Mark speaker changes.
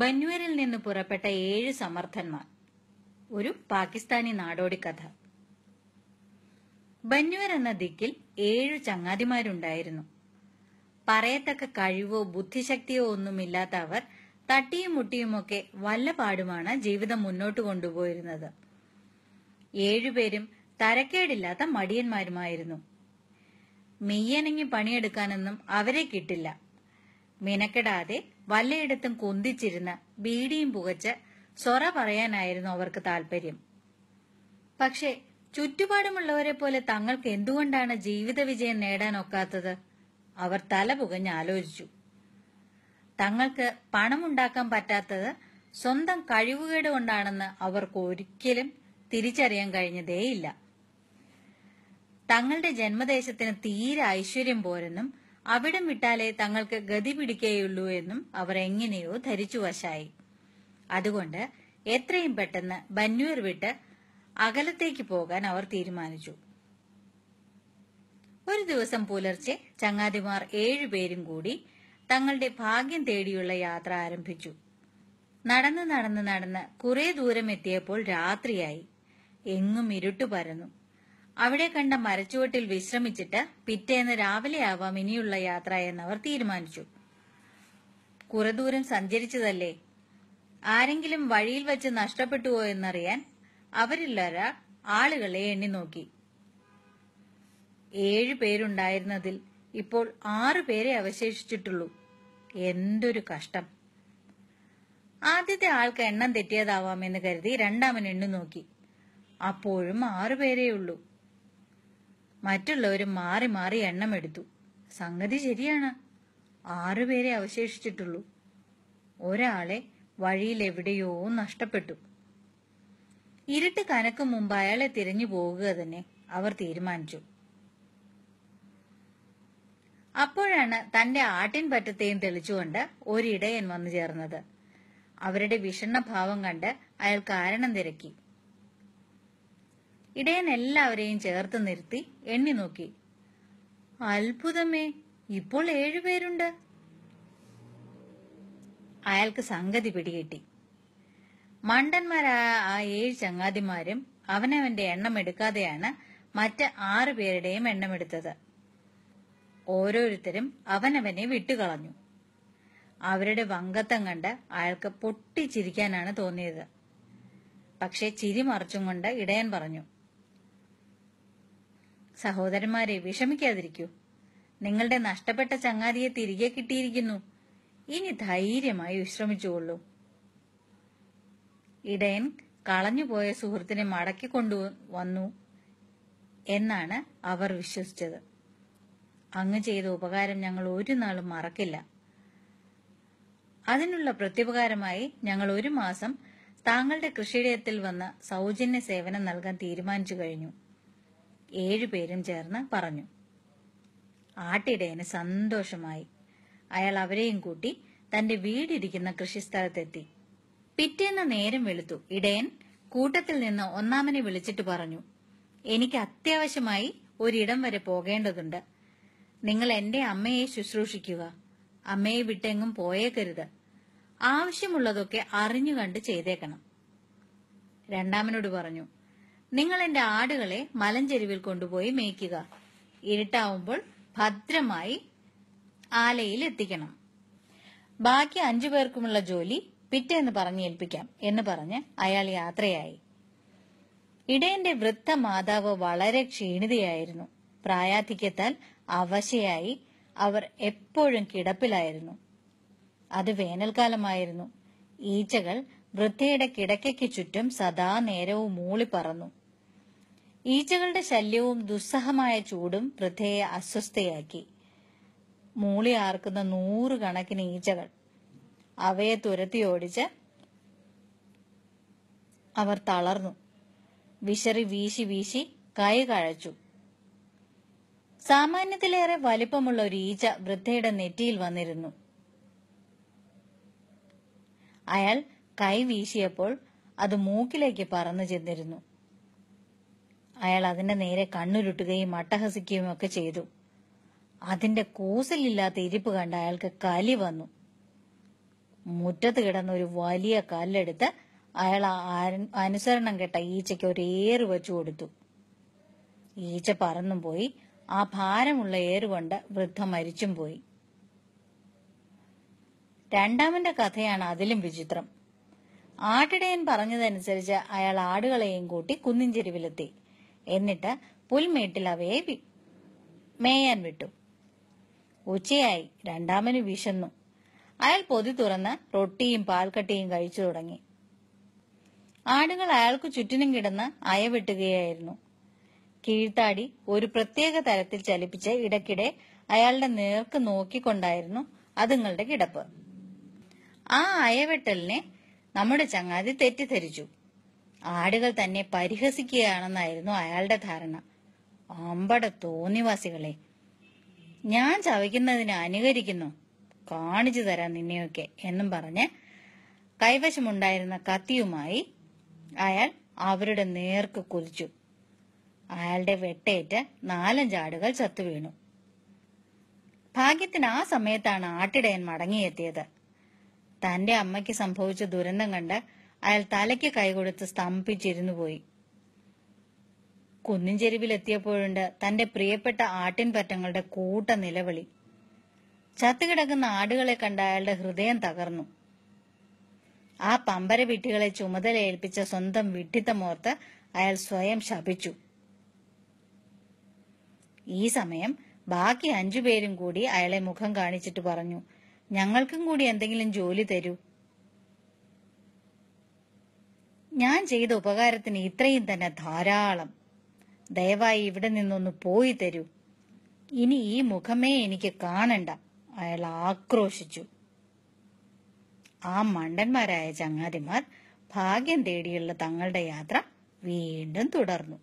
Speaker 1: ബന്വരിൽ നിന്ന് പുറപ്പെട്ട ഏഴ് സമർത്ഥന്മാർ ഒരു പാകിസ്ഥാനി നാടോടി കഥ ബന്വർ എന്ന ദിക്കിൽ ഏഴ് ചങ്ങാതിമാരുണ്ടായിരുന്നു പറയത്തക്ക കഴിവോ ബുദ്ധിശക്തിയോ ഒന്നുമില്ലാത്ത അവർ തട്ടിയും മുട്ടിയുമൊക്കെ വല്ല പാടുമാണ് ജീവിതം മുന്നോട്ട് കൊണ്ടുപോയിരുന്നത് ഏഴുപേരും തരക്കേടില്ലാത്ത മടിയന്മാരുമായിരുന്നു മെയ്യനങ്ങി പണിയെടുക്കാനൊന്നും അവരെ കിട്ടില്ല മിനക്കെടാതെ വല്ലയിടത്തും കുന്തിച്ചിരുന്ന് ബീഡിയും പുകച്ച് സൊറ പറയാനായിരുന്നു അവർക്ക് താല്പര്യം പക്ഷേ ചുറ്റുപാടുമുള്ളവരെ പോലെ തങ്ങൾക്ക് എന്തുകൊണ്ടാണ് ജീവിത വിജയം നേടാനൊക്കാത്തത് അവർ തല പുകഞ്ഞ് ആലോചിച്ചു തങ്ങൾക്ക് പണമുണ്ടാക്കാൻ പറ്റാത്തത് സ്വന്തം കഴിവുകേട് കൊണ്ടാണെന്ന് അവർക്ക് ഒരിക്കലും തിരിച്ചറിയാൻ കഴിഞ്ഞതേയില്ല തങ്ങളുടെ ജന്മദേശത്തിന് തീരെ ഐശ്വര്യം പോരെന്നും അവിടം വിട്ടാലേ തങ്ങൾക്ക് ഗതി പിടിക്കുകയുള്ളൂ എന്നും അവർ എങ്ങനെയോ ധരിച്ചു വശായി അതുകൊണ്ട് എത്രയും പെട്ടെന്ന് ബന്യൂർ വിട്ട് അകലത്തേക്ക് പോകാൻ അവർ തീരുമാനിച്ചു ഒരു ദിവസം പുലർച്ചെ ചങ്ങാതിമാർ ഏഴുപേരും കൂടി തങ്ങളുടെ ഭാഗ്യം തേടിയുള്ള യാത്ര ആരംഭിച്ചു നടന്ന് നടന്ന് നടന്ന് കുറെ ദൂരം എത്തിയപ്പോൾ രാത്രിയായി എങ്ങും ഇരുട്ടു പരന്നു അവിടെ കണ്ട മരച്ചുവട്ടിൽ വിശ്രമിച്ചിട്ട് പിറ്റേന്ന് രാവിലെ ആവാം ഇനിയുള്ള യാത്ര എന്നവർ തീരുമാനിച്ചു കുറെ ദൂരം സഞ്ചരിച്ചതല്ലേ ആരെങ്കിലും വഴിയിൽ വെച്ച് നഷ്ടപ്പെട്ടുവോ എന്നറിയാൻ അവരില്ലൊരാൾ ആളുകളെ എണ്ണി നോക്കി ഏഴു പേരുണ്ടായിരുന്നതിൽ ഇപ്പോൾ ആറു പേരെ അവശേഷിച്ചിട്ടുള്ളൂ എന്തൊരു കഷ്ടം ആദ്യത്തെ ആൾക്ക് എണ്ണം തെറ്റിയതാവാമെന്ന് കരുതി രണ്ടാമൻ എണ്ണു നോക്കി അപ്പോഴും ആറുപേരേ ഉള്ളൂ മറ്റുള്ളവരും മാറി മാറി എണ്ണമെടുത്തു സംഗതി ശരിയാണ് ആറുപേരെ അവശേഷിച്ചിട്ടുള്ളൂ ഒരാളെ വഴിയിൽ എവിടെയോ നഷ്ടപ്പെട്ടു ഇരുട്ട് കനക്കും മുമ്പ് അയാളെ തിരഞ്ഞു പോകുക തന്നെ അവർ തീരുമാനിച്ചു അപ്പോഴാണ് തന്റെ ആട്ടിൻ പറ്റത്തെയും തെളിച്ചുകൊണ്ട് ഒരിടയൻ വന്നു ചേർന്നത് അവരുടെ വിഷണ്ണഭാവം കണ്ട് അയാൾ കാരണം തിരക്കി ഇടയൻ എല്ലാവരെയും ചേർത്ത് നിർത്തി എണ്ണി നോക്കി അത്ഭുതമേ ഇപ്പോൾ ഏഴുപേരുണ്ട് അയാൾക്ക് സംഗതി പിടികിട്ടി മണ്ടന്മാരായ ആ ഏഴ് ചങ്ങാതിമാരും അവനവന്റെ എണ്ണം എടുക്കാതെയാണ് മറ്റ് ആറുപേരുടെയും എണ്ണമെടുത്തത് ഓരോരുത്തരും അവനവനെ വിട്ടുകളഞ്ഞു അവരുടെ വങ്കത്തം കണ്ട് അയാൾക്ക് പൊട്ടിച്ചിരിക്കാനാണ് തോന്നിയത് പക്ഷെ ചിരി മറിച്ചും കൊണ്ട് ഇടയൻ പറഞ്ഞു സഹോദരന്മാരെ വിഷമിക്കാതിരിക്കൂ നിങ്ങളുടെ നഷ്ടപ്പെട്ട ചങ്ങാതിയെ തിരികെ കിട്ടിയിരിക്കുന്നു ഇനി ധൈര്യമായി വിശ്രമിച്ചുകൊള്ളൂ ഇടയൻ കളഞ്ഞുപോയ സുഹൃത്തിനെ മടക്കി കൊണ്ടുവന്നു എന്നാണ് അവർ വിശ്വസിച്ചത് അങ്ങ് ചെയ്ത ഉപകാരം ഞങ്ങൾ ഒരു നാളും മറക്കില്ല അതിനുള്ള പ്രത്യുപകാരമായി ഞങ്ങൾ ഒരു മാസം താങ്കളുടെ കൃഷിയിടത്തിൽ വന്ന് സൗജന്യ സേവനം നൽകാൻ തീരുമാനിച്ചു കഴിഞ്ഞു ഏഴുപേരും ചേർന്ന് പറഞ്ഞു ആട്ടിടയന് സന്തോഷമായി അയാൾ അവരെയും കൂട്ടി തന്റെ വീടിരിക്കുന്ന കൃഷിസ്ഥലത്തെത്തി പിറ്റേന്ന് നേരം വെളുത്തു ഇടയൻ കൂട്ടത്തിൽ നിന്ന് ഒന്നാമനെ വിളിച്ചിട്ട് പറഞ്ഞു എനിക്ക് അത്യാവശ്യമായി ഒരിടം വരെ പോകേണ്ടതുണ്ട് നിങ്ങൾ എന്റെ അമ്മയെ ശുശ്രൂഷിക്കുക അമ്മയെ വിട്ടെങ്ങും പോയേക്കരുത് ആവശ്യമുള്ളതൊക്കെ അറിഞ്ഞുകണ്ട് ചെയ്തേക്കണം രണ്ടാമനോട് പറഞ്ഞു നിങ്ങൾ എന്റെ ആടുകളെ മലഞ്ചെരുവിൽ കൊണ്ടുപോയി മേയ്ക്കുക ഇരുട്ടാവുമ്പോൾ ഭദ്രമായി ആലയിൽ എത്തിക്കണം ബാക്കി അഞ്ചു പേർക്കുമുള്ള ജോലി പിറ്റേന്ന് പറഞ്ഞേൽപ്പിക്കാം എന്ന് പറഞ്ഞ് അയാൾ യാത്രയായി ഇടയന്റെ വൃദ്ധ മാതാവ് വളരെ ക്ഷീണിതയായിരുന്നു പ്രായാധിക്യത്താൽ അവശയായി അവർ എപ്പോഴും കിടപ്പിലായിരുന്നു അത് വേനൽക്കാലമായിരുന്നു ഈച്ചകൾ വൃദ്ധയുടെ കിടക്കയ്ക്ക് ചുറ്റും സദാ നേരവും മൂളി പറന്നു ഈച്ചകളുടെ ശല്യവും ദുസ്സഹമായ ചൂടും വൃദ്ധയെ അസ്വസ്ഥയാക്കി മൂളി ആർക്കുന്ന നൂറുകണക്കിന് ഈച്ചകൾ അവയെ തുരത്തി ഓടിച്ച് അവർ തളർന്നു വിശറി വീശി വീശി കൈ കഴച്ചു സാമാന്യത്തിലേറെ വലിപ്പമുള്ള ഒരു ഈച്ച വൃദ്ധയുടെ നെറ്റിയിൽ വന്നിരുന്നു അയാൾ കൈ വീശിയപ്പോൾ അത് മൂക്കിലേക്ക് പറന്നു ചെന്നിരുന്നു അയാൾ അതിന്റെ നേരെ കണ്ണുരുട്ടുകയും അട്ടഹസിക്കുകയും ഒക്കെ ചെയ്തു അതിന്റെ കൂസലില്ലാത്ത ഇരിപ്പ് കണ്ട് അയാൾക്ക് കലി വന്നു മുറ്റത്ത് കിടന്ന ഒരു വലിയ കല്ലെടുത്ത് അയാൾ അനുസരണം കെട്ട ഈച്ചയ്ക്ക് ഒരു ഏറ് വെച്ചു കൊടുത്തു ഈച്ച പറന്നും പോയി ആ ഭാരമുള്ള ഏറുകൊണ്ട് വൃദ്ധ മരിച്ചും പോയി രണ്ടാമന്റെ കഥയാണ് അതിലും വിചിത്രം ആട്ടിടയൻ പറഞ്ഞതനുസരിച്ച് അയാൾ ആടുകളെയും കൂട്ടി കുന്നിൻ ചെരുവിലെത്തി എന്നിട്ട് പുൽമേട്ടിൽ അവയെ മേയാൻ വിട്ടു ഉച്ചയായി രണ്ടാമന് വിശന്നു അയാൾ പൊതി തുറന്ന് റൊട്ടിയും പാൽക്കട്ടിയും കഴിച്ചു തുടങ്ങി ആടുകൾ അയാൾക്ക് ചുറ്റിനും കിടന്ന് അയവെട്ടുകയായിരുന്നു കീഴ്ത്താടി ഒരു പ്രത്യേക തരത്തിൽ ചലിപ്പിച്ച് ഇടയ്ക്കിടെ അയാളുടെ നേർക്ക് നോക്കിക്കൊണ്ടായിരുന്നു അതുങ്ങളുടെ കിടപ്പ് ആ അയവെട്ടലിനെ നമ്മുടെ ചങ്ങാതി തെറ്റിദ്ധരിച്ചു ആടുകൾ തന്നെ പരിഹസിക്കുകയാണെന്നായിരുന്നു അയാളുടെ ധാരണ അമ്പട തോന്നിവാസികളെ ഞാൻ ചവയ്ക്കുന്നതിന് അനുകരിക്കുന്നു കാണിച്ചു തരാം നിന്നെയൊക്കെ എന്നും പറഞ്ഞ് കൈവശമുണ്ടായിരുന്ന കത്തിയുമായി അയാൾ അവരുടെ നേർക്ക് കുതിച്ചു അയാളുടെ വെട്ടേറ്റ് നാലഞ്ചാടുകൾ ചത്തുവീണു ഭാഗ്യത്തിന് ആ സമയത്താണ് ആട്ടിടയൻ മടങ്ങിയെത്തിയത് തന്റെ അമ്മയ്ക്ക് സംഭവിച്ച ദുരന്തം കണ്ട് അയാൾ തലയ്ക്ക് കൈകൊടുത്ത് സ്തംഭിച്ചിരുന്നു പോയി കുന്നിൻ ചെരുവിലെത്തിയപ്പോഴുണ്ട് തന്റെ പ്രിയപ്പെട്ട ആട്ടിൻപറ്റങ്ങളുടെ കൂട്ട നിലവിളി ചത്തുകിടക്കുന്ന ആടുകളെ കണ്ട അയാളുടെ ഹൃദയം തകർന്നു ആ പമ്പര വിട്ടികളെ ഏൽപ്പിച്ച സ്വന്തം വിഡ്ഢിത്തമോർത്ത് അയാൾ സ്വയം ശപിച്ചു ഈ സമയം ബാക്കി അഞ്ചുപേരും കൂടി അയാളെ മുഖം കാണിച്ചിട്ട് പറഞ്ഞു ഞങ്ങൾക്കും കൂടി എന്തെങ്കിലും ജോലി തരൂ ഞാൻ ചെയ്ത ഉപകാരത്തിന് ഇത്രയും തന്നെ ധാരാളം ദയവായി ഇവിടെ നിന്നൊന്ന് പോയി തരൂ ഇനി ഈ മുഖമേ എനിക്ക് കാണണ്ട അയാൾ ആക്രോശിച്ചു ആ മണ്ടന്മാരായ ചങ്ങാതിമാർ ഭാഗ്യം തേടിയുള്ള തങ്ങളുടെ യാത്ര വീണ്ടും തുടർന്നു